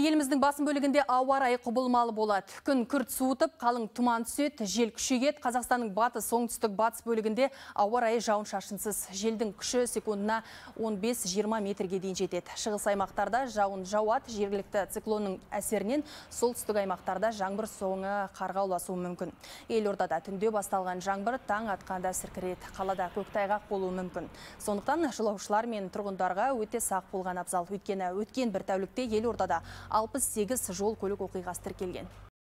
еліміздің басым бөлігінде ауа райы құбылмалы болады күн күрт суытып қалың тұман түседі жел күшейеді қазақстанның батыс оңтүстік батыс бөлігінде ауа райы жауын шашынсыз желдің күші секундына 15-20 метрге дейін жетеді шығыс аймақтарда жауын жауат жергілікті циклонның әсерінен солтүстік аймақтарда жаңбыр соңы қарға ұласуы мүмкін ордада түнде басталған жаңбыр таң атқанда сіркіреді қалада көктайғақ болуы мүмкін сондықтан жолаушылар мен тұрғындарға өте сақ болған абзал өйткені өткен бір тәулікте елордада 68 жол көлік оқиғасы тіркелген